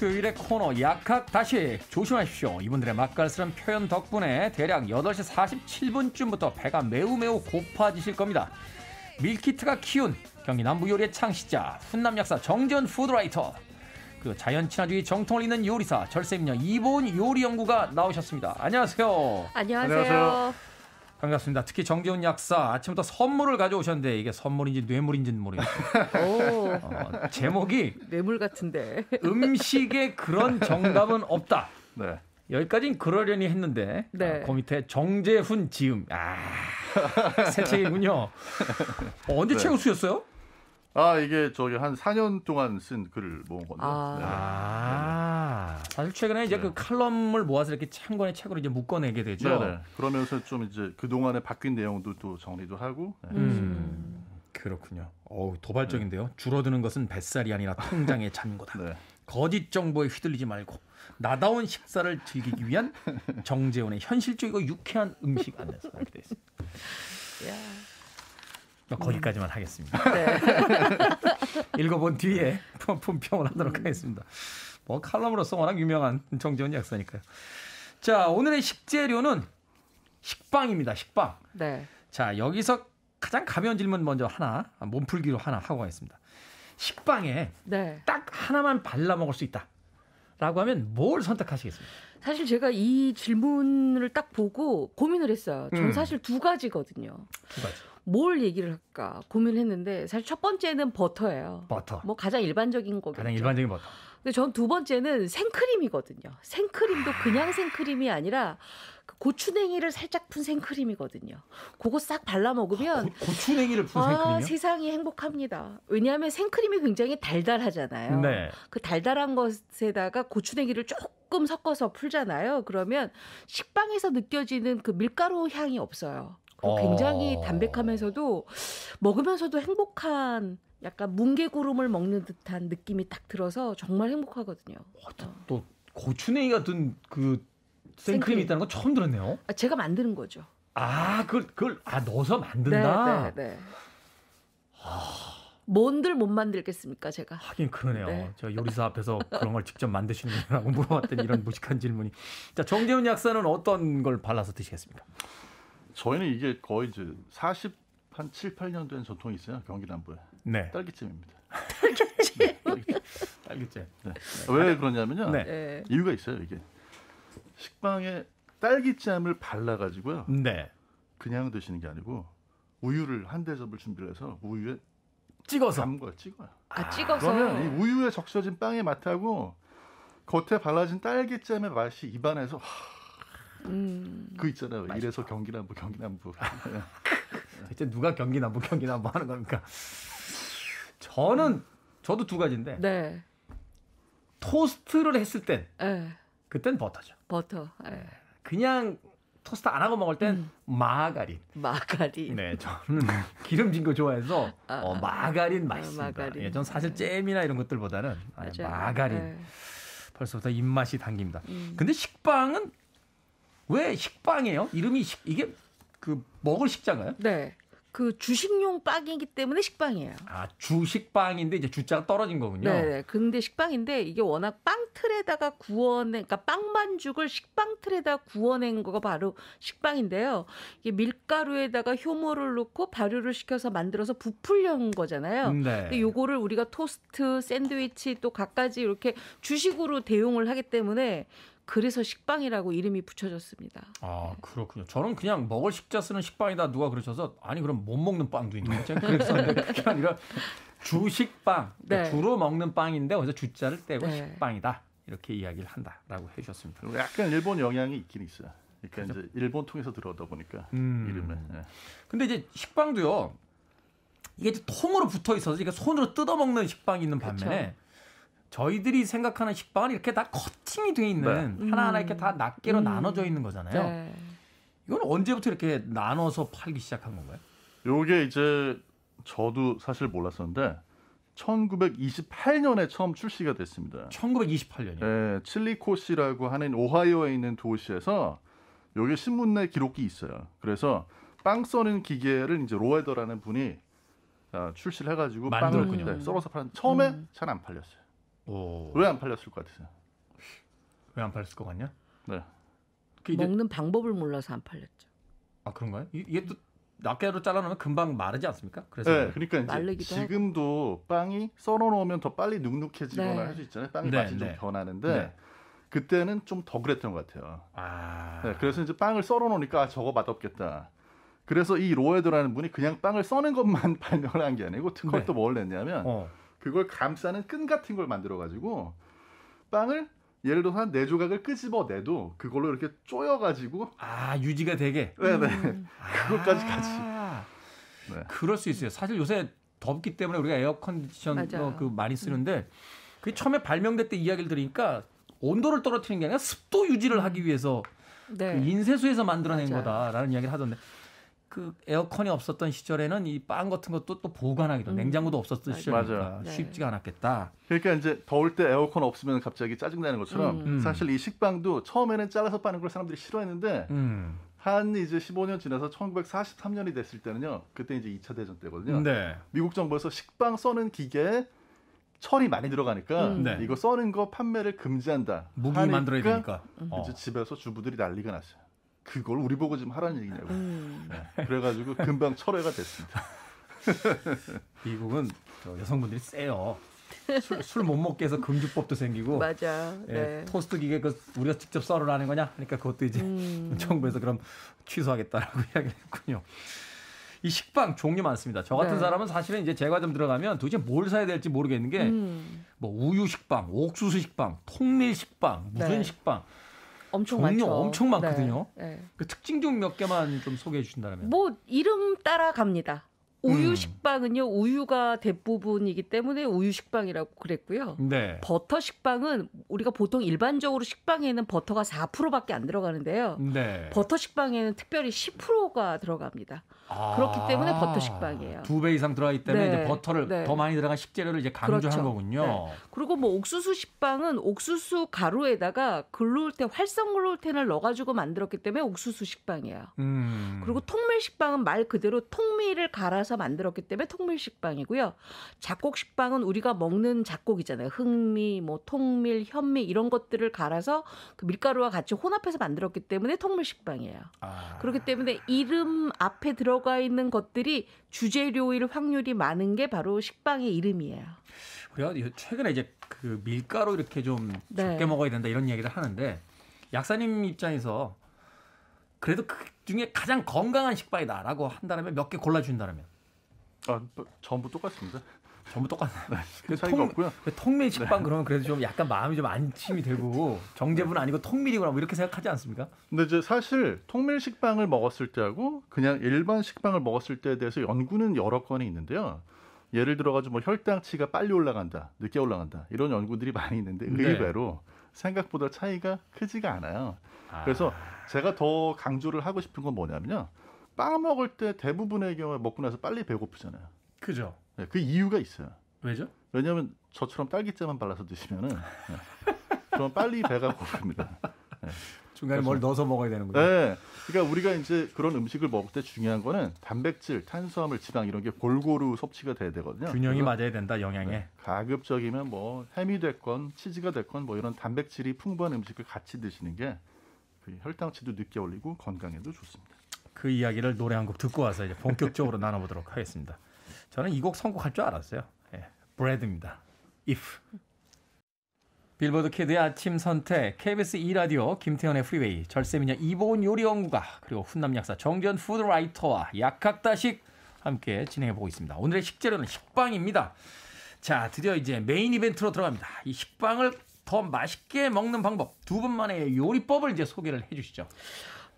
수요일의 코너 약학 다시 조심하십시오. 이분들의 맛깔스런 표현 덕분에 대략 8시 47분쯤부터 배가 매우 매우 고파지실 겁니다. 밀키트가 키운 경기 남부 요리의 창시자 훈남 약사 정전 푸드라이터 그 자연 친화주의 정통을 잇는 요리사 절세미녀 이보은 요리 연구가 나오셨습니다. 안녕하세요. 안녕하세요. 안녕하세요. 반갑습니다. 특히 정재훈 약사 아침부터 선물을 가져오셨는데 이게 선물인지 뇌물인지는 모르겠어요. 어, 제목이 뇌물 같은데 음식에 그런 정답은 없다. 네. 여기까진 그러려니 했는데 네. 어, 그 밑에 정재훈 지음 아, 새 책이군요. 어, 언제 네. 최우수였어요? 아 이게 저기 한 4년 동안 쓴 글을 모은 건데. 아. 네. 아~ 네. 사실 최근에 이제 네. 그 칼럼을 모아서 이렇게 한 권의 책으로 이제 묶어내게 되죠. 네네. 네. 그러면서 좀 이제 그 동안에 바뀐 내용도 또 정리도 하고. 네. 음. 음. 그렇군요. 어우 도발적인데요. 네. 줄어드는 것은 뱃살이 아니라 통장의 잔고다. 네. 거짓 정보에 휘둘리지 말고 나다운 식사를 즐기기 위한 정재훈의 현실적이고 유쾌한 음식 안내서 알게 되습니다 음. 거기까지만 음. 하겠습니다. 네. 읽어본 뒤에 품평을 하도록 음. 하겠습니다. 뭐 칼럼으로서 워낙 유명한 정재원 약사니까요. 자 오늘의 식재료는 식빵입니다. 식빵. 네. 자 여기서 가장 가벼운 질문 먼저 하나 몸풀기로 하나 하고 가겠습니다. 식빵에 네. 딱 하나만 발라 먹을 수 있다. 라고 하면 뭘 선택하시겠습니까? 사실 제가 이 질문을 딱 보고 고민을 했어요. 저는 음. 사실 두 가지거든요. 두 가지. 뭘 얘기를 할까 고민했는데 을 사실 첫 번째는 버터예요. 버터. 뭐 가장 일반적인 거겠죠. 가장 일반적인 버터. 근데 전 두 번째는 생크림이거든요. 생크림도 그냥 생크림이 아니라 그 고추냉이를 살짝 푼 생크림이거든요. 그거 싹 발라 먹으면 아, 고, 고추냉이를 푼 아, 생크림이요? 세상이 행복합니다. 왜냐하면 생크림이 굉장히 달달하잖아요. 네. 그 달달한 것에다가 고추냉이를 조금 섞어서 풀잖아요. 그러면 식빵에서 느껴지는 그 밀가루 향이 없어요. 어. 굉장히 담백하면서도 먹으면서도 행복한 약간 뭉게구름을 먹는 듯한 느낌이 딱 들어서 정말 행복하거든요. 와, 어, 또, 또 고추냉이 같은 그 생크림이 있다는 건 처음 들었네요. 아, 제가 만드는 거죠. 아, 그걸, 그걸 아 넣어서 만든다. 네, 네, 네. 아... 뭔들 못 만들겠습니까, 제가? 하긴 그러네요. 네. 제가 요리사 앞에서 그런 걸 직접 만드시는라고 물어봤더니 이런 무식한 질문이. 자, 정재훈 약사는 어떤 걸 발라서 드시겠습니까? 저희는 이게 거의 이제 40, 한 7, 8년 된 전통이 있어요. 경기남부에. 네. 딸기찜입니다. 딸기찜. 네. 딸기찜. 네. 왜 그러냐면요. 네. 네. 이유가 있어요, 이게. 식빵에 딸기잼을 발라 가지고요. 네. 그냥 드시는 게 아니고 우유를 한 대접을 준비를 해서 우유에 찍어서 담궈 찍어요. 아, 찍어서. 그러면 이 우유에 적셔진 빵의 맛하고 겉에 발라진 딸기잼의 맛이 입안에서 하, 음. 그 있잖아요. 맛있 이래서 경기남부 경기남부. 대체 누가 경기남부 경기남부 하는 겁니까? 저는 저도 두 가지인데. 네. 토스트를 했을 땐 네. 그땐 버터죠. 버터. 네. 그냥 토스트 안 하고 먹을 땐 음. 마가린. 마가린. 네, 저는 기름진 거 좋아해서 아, 아. 어, 마가린 아, 맛있습니다. 아, 마가린. 예, 전 사실 네. 잼이나 이런 것들보다는 아니, 마가린. 네. 벌써부터 입맛이 당깁니다. 음. 근데 식빵은 왜 식빵이에요? 이름이 식, 이게 그 먹을 식자인가요? 네. 그 주식용 빵이기 때문에 식빵이에요. 아, 주식빵인데 이제 주자가 떨어진 거군요. 네, 네. 근데 식빵인데 이게 워낙 빵 틀에다가 구워낸, 그러니까 빵만죽을 식빵 틀에다 구워낸 거가 바로 식빵인데요. 이게 밀가루에다가 효모를 넣고 발효를 시켜서 만들어서 부풀려온 거잖아요. 음, 네. 근데 요거를 우리가 토스트, 샌드위치 또 각가지 이렇게 주식으로 대용을 하기 때문에 그래서 식빵이라고 이름이 붙여졌습니다. 아 그렇군요. 저는 그냥 먹을 식자 쓰는 식빵이다 누가 그러셔서 아니 그럼 못 먹는 빵도 있는 거죠. 그래서 그게 아니라 주식빵 그러니까 네. 주로 먹는 빵인데 거기서 주자를 떼고 네. 식빵이다 이렇게 이야기를 한다라고 해주셨습니다. 약간 일본 영향이 있긴 있어요. 그러니까 그렇죠? 이제 일본 통해서 들어오다 보니까 음. 이름을. 네. 근데 이제 식빵도요. 이게 통으로 붙어 있어서 그러니까 손으로 뜯어 먹는 식빵이 있는 반면에 그렇죠. 저희들이 생각하는 식빵은 이렇게 다 커팅이 돼 있는 네. 하나하나 이렇게 다 음. 낱개로 음. 나눠져 있는 거잖아요. 네. 이건 언제부터 이렇게 나눠서 팔기 시작한 건가요? 요게 이제 저도 사실 몰랐었는데 1928년에 처음 출시가 됐습니다. 1928년이요? 네, 칠리코시라고 하는 오하이오에 있는 도시에서 요게 신문 내 기록이 있어요. 그래서 빵 써는 기계를 이제 로에더라는 분이 아, 출시를 해가지고 빵을 네, 썰어서 팔았는데 처음에 음. 잘안 팔렸어요. 왜안 팔렸을 것 같으세요? 왜 안 팔렸을 것 같냐? 네. 그 이제... 먹는 방법을 몰라서 안 팔렸죠. 아 그런가요? 이게 또 낱개로 잘라놓으면 금방 마르지 않습니까? 그래서 네, 그러니까 이제 지금도 하고. 빵이 썰어놓으면 더 빨리 눅눅해지거나 네. 할수 있잖아요. 빵의 네, 맛이 네. 좀 네. 변하는데 네. 그때는 좀 더 그랬던 것 같아요. 아... 네, 그래서 이제 빵을 썰어놓으니까 아, 저거 맛없겠다. 그래서 이 로에드라는 분이 그냥 빵을 써는 것만 발명을 한게 아니고 특허를 또뭘 냈냐면 어. 그걸 감싸는 끈 같은 걸 만들어 가지고 빵을 예를 들어서 한 네 조각을 끄집어내도 그걸로 이렇게 쪼여가지고 아 유지가 되게 네네 네. 음. 그것까지 아. 같이 네. 그럴 수 있어요 사실 요새 덥기 때문에 우리가 에어컨디션 그 많이 음. 쓰는데 그게 처음에 발명될 때 이야기를 들으니까 온도를 떨어뜨리는 게 아니라 습도 유지를 하기 위해서 그 네. 그 인쇄소에서 만들어낸 맞아요. 거다라는 이야기를 하던데 그 에어컨이 없었던 시절에는 이 빵 같은 것도 또 보관하기도 음. 냉장고도 없었던 시절이니까 네. 쉽지가 않았겠다. 그러니까 이제 더울 때 에어컨 없으면 갑자기 짜증 나는 것처럼 음. 음. 사실 이 식빵도 처음에는 잘라서 빠는 걸 사람들이 싫어했는데 음. 한 이제 15년 지나서 1943년이 됐을 때는요. 그때 이제 2차 대전 때거든요. 네. 미국 정부에서 식빵 써는 기계에 철이 많이 들어가니까 음. 네. 이거 써는 거 판매를 금지한다. 무기 만들어야 되니까 이제 어. 집에서 주부들이 난리가 났어요. 그걸 우리 보고 지금 하라는 얘기냐고. 음. 네. 그래가지고 금방 철회가 됐습니다. 미국은 여성분들이 세요. 술 못 먹게 해서 금주법도 생기고 맞아. 예, 네. 토스트 기계 그 우리가 직접 썰으라는 거냐? 그러니까 그것도 이제 음. 정부에서 그럼 취소하겠다라고 이야기했군요. 를이 식빵 종류 많습니다. 저 같은 네. 사람은 사실은 이제 제과점 들어가면 도대체 뭘 사야 될지 모르겠는 게뭐 음. 뭐 우유 식빵, 옥수수 식빵, 통밀 식빵, 무슨 네. 식빵. 엄청 종류 많죠. 엄청 많거든요. 네, 네. 그 특징 좀몇 개만 좀 소개해 주신다면. 뭐 이름 따라 갑니다. 우유 음. 식빵은요 우유가 대부분이기 때문에 우유 식빵이라고 그랬고요. 네. 버터 식빵은 우리가 보통 일반적으로 식빵에는 버터가 4%밖에 안 들어가는데요. 네. 버터 식빵에는 특별히 10%가 들어갑니다. 아~ 그렇기 때문에 버터 식빵이에요. 두 배 이상 들어가기 때문에 네. 이제 버터를 네. 더 많이 들어간 식재료를 이제 강조한 그렇죠. 거군요. 네. 그리고 뭐 옥수수 식빵은 옥수수 가루에다가 글루텐 활성 글루텐을 넣어가지고 만들었기 때문에 옥수수 식빵이에요. 음. 그리고 통밀 식빵은 말 그대로 통밀을 갈아서 갈아서 만들었기 때문에 통밀식빵이고요. 작곡식빵은 우리가 먹는 작곡이잖아요. 흑미, 뭐 통밀, 현미 이런 것들을 갈아서 그 밀가루와 같이 혼합해서 만들었기 때문에 통밀식빵이에요. 아. 그렇기 때문에 이름 앞에 들어가 있는 것들이 주재료일 확률이 많은 게 바로 식빵의 이름이에요. 그래요. 최근에 이제 그 밀가루 이렇게 좀 네. 적게 먹어야 된다 이런 얘기를 하는데 약사님 입장에서 그래도 그 중에 가장 건강한 식빵이다라고 한다면 몇 개 골라준다면 아, 전부 똑같습니다. 전부 똑같네요. 네, 그 그 차이가 없고요. 그 통밀 네. 식빵 네. 그러면 그래도 좀 약간 마음이 좀 안심이 되고 정제분 아니고 통밀이구나 뭐 이렇게 생각하지 않습니까? 근데 이제 사실 통밀 식빵을 먹었을 때하고 그냥 일반 식빵을 먹었을 때에 대해서 연구는 여러 건이 있는데요. 예를 들어가지고 뭐 혈당치가 빨리 올라간다, 늦게 올라간다 이런 연구들이 많이 있는데 네. 의외로 네. 생각보다 차이가 크지가 않아요. 아. 그래서 제가 더 강조를 하고 싶은 건 뭐냐면요. 빵먹을때 대부분의 경우에 먹고 나서 빨리 배고프잖아요. 그죠. 네, 그 이유가 있어요. 왜죠? 왜냐하면 저처럼 딸기잼만 발라서 드시면은 네. 그럼 빨리 배가 고픕니다. 네. 중간에 뭘 넣어서 먹어야 되는군요. 네. 그러니까 우리가 이제 그런 음식을 먹을 때 중요한 거는 단백질, 탄수화물, 지방 이런 게 골고루 섭취가 돼야 되거든요. 균형이 맞아야 된다, 영양에. 네. 가급적이면 뭐 햄이 됐건 치즈가 됐건 뭐 이런 단백질이 풍부한 음식을 같이 드시는 게 그 혈당치도 늦게 올리고 건강에도 좋습니다. 그 이야기를 노래 한 곡 듣고 와서 이제 본격적으로 나눠보도록 하겠습니다. 저는 이 곡 선곡할 줄 알았어요. 예, 브래드입니다. If. 빌보드 키드의 아침 선택, KBS 2라디오, 김태현의 프리웨이, 절세미녀 이보은 요리연구가, 그리고 훈남약사 정전 푸드라이터와 약학다식 함께 진행해보고 있습니다. 오늘의 식재료는 식빵입니다. 자, 드디어 이제 메인 이벤트로 들어갑니다. 이 식빵을 더 맛있게 먹는 방법, 두 분만의 요리법을 이제 소개를 해주시죠.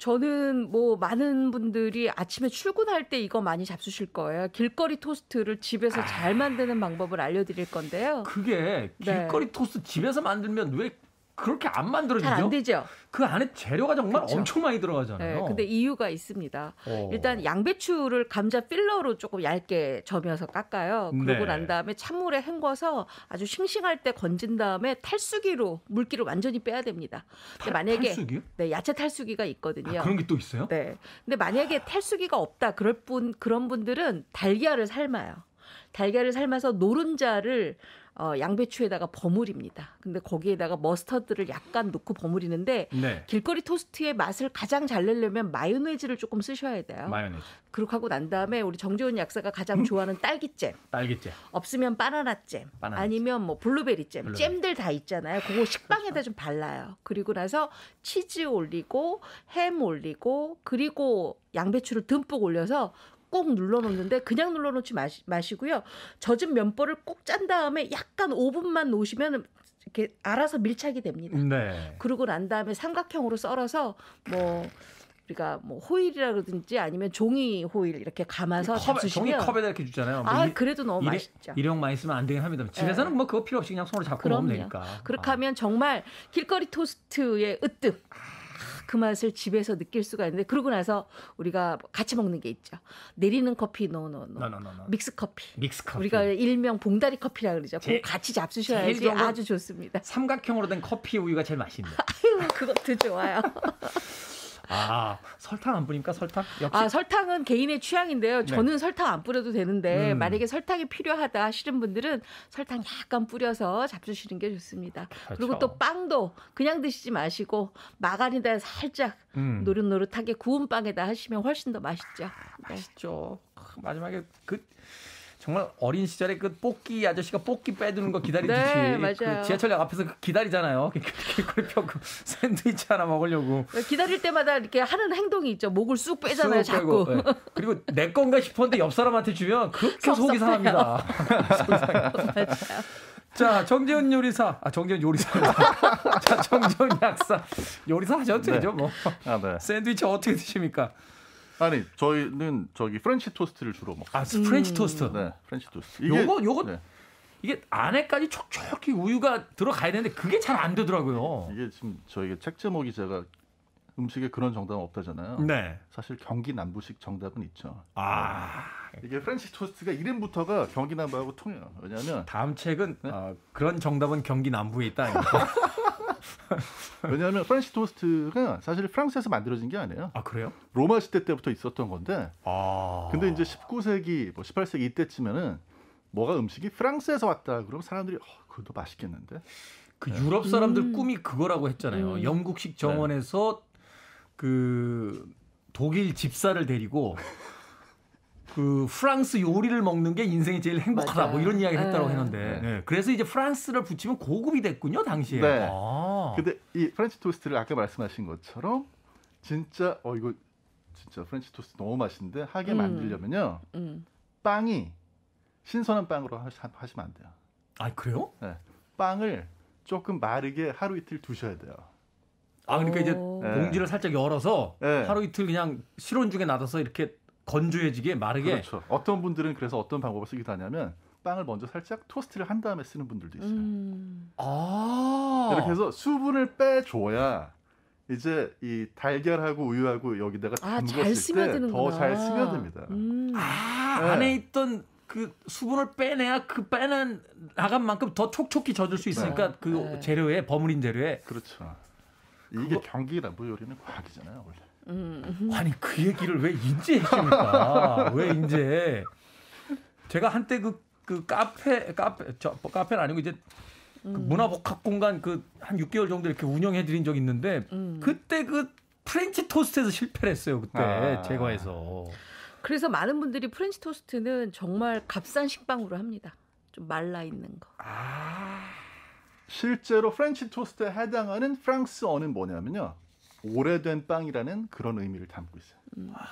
저는 뭐 많은 분들이 아침에 출근할 때 이거 많이 잡수실 거예요. 길거리 토스트를 집에서 아... 잘 만드는 방법을 알려드릴 건데요. 그게 네. 길거리 네. 토스트 집에서 만들면 왜 그렇게 안 만들어지죠? 안 되죠. 그 안에 재료가 정말 그렇죠. 엄청 많이 들어가잖아요. 네, 근데 이유가 있습니다. 오. 어. 일단 양배추를 감자 필러로 조금 얇게 점여서 깎아요. 그러고 네. 난 다음에 찬물에 헹궈서 아주 싱싱할 때 건진 다음에 탈수기로 물기를 완전히 빼야 됩니다. 탈, 만약에 탈수기요? 네, 야채 탈수기가 있거든요. 아, 그런 게 또 있어요? 네. 근데 만약에 탈수기가 없다 그럴 분 그런 분들은 달걀을 삶아요. 달걀을 삶아서 노른자를 어, 양배추에다가 버무립니다. 근데 거기에다가 머스터드를 약간 넣고 버무리는데 네. 길거리 토스트의 맛을 가장 잘 내려면 마요네즈를 조금 쓰셔야 돼요. 마요네즈. 그렇게 하고 난 다음에 우리 정재훈 약사가 가장 좋아하는 딸기잼. 딸기잼. 없으면 바나나잼. 바나나 아니면 뭐 블루베리잼. 블루베리. 잼들 다 있잖아요. 그거 식빵에다 그렇죠. 좀 발라요. 그리고 나서 치즈 올리고 햄 올리고 그리고 양배추를 듬뿍 올려서 꼭 눌러놓는데 그냥 눌러놓지 마시, 마시고요. 젖은 면보를 꼭 짠 다음에 약간 5분만 놓으시면 이렇게 알아서 밀착이 됩니다. 네. 그러고 난 다음에 삼각형으로 썰어서 뭐 우리가 뭐 호일이라든지 아니면 종이 호일 이렇게 감아서 컵에, 종이 컵에다 이렇게 주잖아요. 뭐아 일, 그래도 너무 일회, 맛있죠. 일용 많이 쓰면 안 되긴 합니다. 네. 집에서는 네. 뭐 그거 필요 없이 그냥 손으로 잡고 그럼요. 먹으면 되니까. 그렇게 아. 하면 정말 길거리 토스트의 으뜸. 아. 그 맛을 집에서 느낄 수가 있는데 그러고 나서 우리가 같이 먹는 게 있죠. 내리는 커피 노노노. 믹스 커피. 믹스 커피. 우리가 일명 봉다리 커피라 그러죠. 제, 그거 같이 잡수셔야지 아주 좋습니다. 삼각형으로 된 커피 우유가 제일 맛있네요. 아유, 그것도 좋아요. 아 설탕 안 뿌립니까 설탕? 역시. 아 설탕은 개인의 취향인데요. 네. 저는 네. 설탕 안 뿌려도 되는데 음. 만약에 설탕이 필요하다 하시는 분들은 설탕 약간 뿌려서 잡수시는 게 좋습니다. 그렇죠. 그리고 또 빵도 그냥 드시지 마시고 마가린다 살짝 음. 노릇노릇하게 구운 빵에다 하시면 훨씬 더 맛있죠. 아, 맛있죠. 네. 마지막에 그 정말 어린 시절에 그 뽑기 아저씨가 뽑기 빼두는 거 기다리듯이 네, 그 지하철역 앞에서 그 기다리잖아요. 개꿀 펴 샌드위치 하나 먹으려고 기다릴 때마다 이렇게 하는 행동이 있죠. 목을 쑥 빼잖아요. 쑥 빼고, 네. 그리고 내 건가 싶었는데 옆 사람한테 주면 그렇게 속이 상합니다. 자, 정재훈 요리사. 아, 정재훈 요리사. 자, 정재훈 약사. 요리사 하셔도 네. 되죠, 뭐. 아, 네. 샌드위치 어떻게 드십니까? 아니 저희는 저기 프렌치 토스트를 주로 먹어요. 아 프렌치 토스트. 네, 프렌치 토스트. 이게, 요거 요거 네. 이게 안에까지 촉촉히 우유가 들어가야 되는데 그게 잘 안 되더라고요. 이게 지금 저희 책 제목이 제가 음식에 그런 정답은 없다잖아요. 네. 사실 경기 남부식 정답은 있죠. 아 네. 이게 프렌치 토스트가 이름부터가 경기 남부하고 통해요. 왜냐면 다음 책은 네? 아, 그런 정답은 경기 남부에 있다. 왜냐하면 프렌치 토스트가 사실 프랑스에서 만들어진 게 아니에요. 아 그래요? 로마 시대 때부터 있었던 건데. 아. 근데 이제 19세기, 뭐 18세기 이때쯤에는 뭐가 음식이 프랑스에서 왔다 그러면 사람들이 어, 그것도 맛있겠는데. 그 네. 유럽 사람들 음. 꿈이 그거라고 했잖아요. 음. 영국식 네. 정원에서 네. 그 독일 집사를 데리고 그 프랑스 요리를 먹는 게 인생이 제일 행복하다 뭐 맞아요. 뭐 이런 이야기를 했다고 네. 했는데 네. 네. 그래서 이제 프랑스를 붙이면 고급이 됐군요 당시에. 네. 아. 근데 이 프렌치 토스트를 아까 말씀하신 것처럼 진짜 어 이거 진짜 프렌치 토스트 너무 맛있는데 하게 음. 만들려면요 음. 빵이 신선한 빵으로 하시면 안 돼요. 아 그래요? 네. 빵을 조금 마르게 하루 이틀 두셔야 돼요. 아 그러니까 이제 봉지를 살짝 열어서 네. 하루 이틀 그냥 실온 중에 놔둬서 이렇게 건조해지게 마르게. 그렇죠. 어떤 분들은 그래서 어떤 방법을 쓰기도 하냐면 빵을 먼저 살짝 토스트를 한 다음에 쓰는 분들도 있어요. 음. 아~ 이렇게 해서 수분을 빼줘야 이제 이 달걀하고 우유하고 여기다가 아, 담궜을 때더 잘 스며듭니다. 음. 아, 네. 안에 있던 그 수분을 빼내야 그 빼낸 나간 만큼 더 촉촉히 젖을 수 네. 있으니까 네. 그 네. 재료에 버무린 재료에 그렇죠. 이게 그거... 경기라부 요리는 과학이잖아요, 원래. 음. 아니 그 얘기를 왜 이제 했습니까? 왜 이제? 제가 한때 그, 그 카페 카페 저 카페는 아니고 이제 그 음. 문화복합 공간 그 한 6개월 정도 이렇게 운영해 드린 적 있는데 음. 그때 그 프렌치 토스트에서 실패를 했어요 그때 아. 제과에서. 그래서 많은 분들이 프렌치 토스트는 정말 값싼 식빵으로 합니다. 좀 말라 있는 거. 아. 실제로 프렌치 토스트에 해당하는 프랑스어는 뭐냐면요. 오래된 빵이라는 그런 의미를 담고 있어요. 음. 아,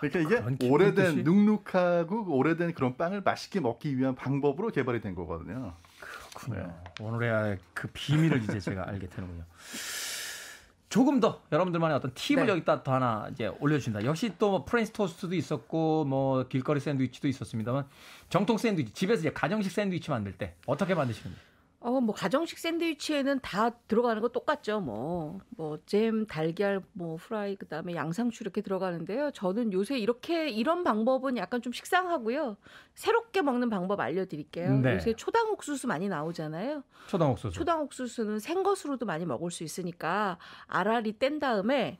그러니까 이게 오래된 뜻이? 눅눅하고 오래된 그런 빵을 맛있게 먹기 위한 방법으로 개발이 된 거거든요. 그렇군요. 네. 오늘의 그 비밀을 이제 제가 알게 되는군요. 조금 더 여러분들만의 어떤 팁을 네. 여기다 더 하나 이제 올려주신다. 역시 또뭐 프렌치 토스트도 있었고 뭐 길거리 샌드위치도 있었습니다만 정통 샌드위치 집에서 이제 가정식 샌드위치 만들 때 어떻게 만드시는지. 어, 뭐 가정식 샌드위치에는 다 들어가는 거 똑같죠. 뭐. 뭐 잼, 달걀, 뭐 후라이 그다음에 양상추 이렇게 들어가는데요. 저는 요새 이렇게 이런 방법은 약간 좀 식상하고요. 새롭게 먹는 방법 알려 드릴게요. 네. 요새 초당 옥수수 많이 나오잖아요. 초당 옥수수. 초당 옥수수는 생것으로도 많이 먹을 수 있으니까 알알이 뗀 다음에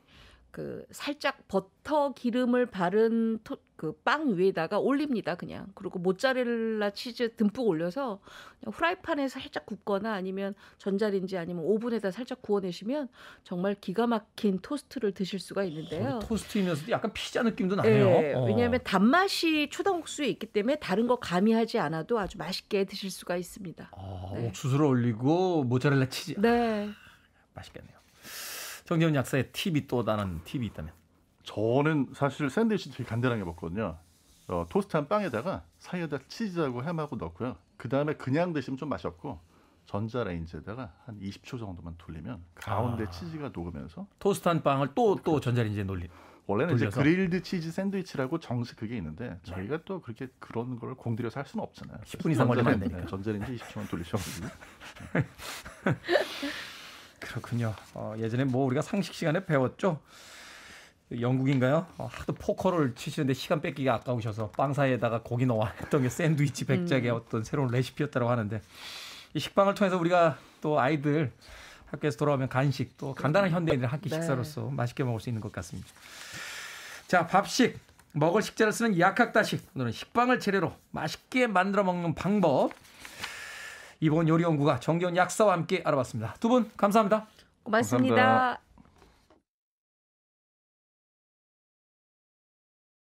그 살짝 버터 기름을 바른 토, 그빵 위에다가 올립니다 그냥 그리고 모짜렐라 치즈 듬뿍 올려서 후라이팬에 서 살짝 굽거나 아니면 전자레인지 아니면 오븐에다 살짝 구워내시면 정말 기가 막힌 토스트를 드실 수가 있는데요. 토스트이면서도 약간 피자 느낌도 나네요. 네, 어. 왜냐하면 단맛이 초당옥수에 있기 때문에 다른 거 가미하지 않아도 아주 맛있게 드실 수가 있습니다. 아, 네. 옥수수를 올리고 모짜렐라 치즈. 네. 아, 맛있겠네요. 정재훈 약사의 팁이 또 다른 팁이 있다면? 저는 사실 샌드위치 되게 간단하게 먹거든요. 어, 토스트한 빵에다가 사이에다 치즈하고 햄하고 넣고요. 그 다음에 그냥 드시면 좀 맛이 없고 전자레인지에다가 한 20초 정도만 돌리면 가운데 아. 치즈가 녹으면서 토스트한 빵을 또또 그렇죠. 전자레인지에 돌리 원래는 돌려서. 이제 그릴드 치즈 샌드위치라고 정식 그게 있는데 네. 저희가 또 그렇게 그런 걸 공들여서 할 수는 없잖아요. 10분 이상 걸리면 안 되니까. 전자레인지 20초만 돌리셔가지고. 그렇군요. 어, 예전에 뭐 우리가 상식 시간에 배웠죠. 영국인가요? 어, 하도 포커를 치시는데 시간 뺏기기 아까우셔서 빵 사이에다가 고기 넣어 했던 게 샌드위치 음. 백작의 음. 어떤 새로운 레시피였다고 하는데 이 식빵을 통해서 우리가 또 아이들 학교에서 돌아오면 간식 또 간단한 그렇죠. 현대인의 한끼 네. 식사로서 맛있게 먹을 수 있는 것 같습니다. 자 밥식 먹을 식재를 쓰는 약학다식 오늘은 식빵을 재료로 맛있게 만들어 먹는 방법 이번 요리연구가 정겨운 약사와 함께 알아봤습니다. 두 분 감사합니다. 고맙습니다 감사합니다.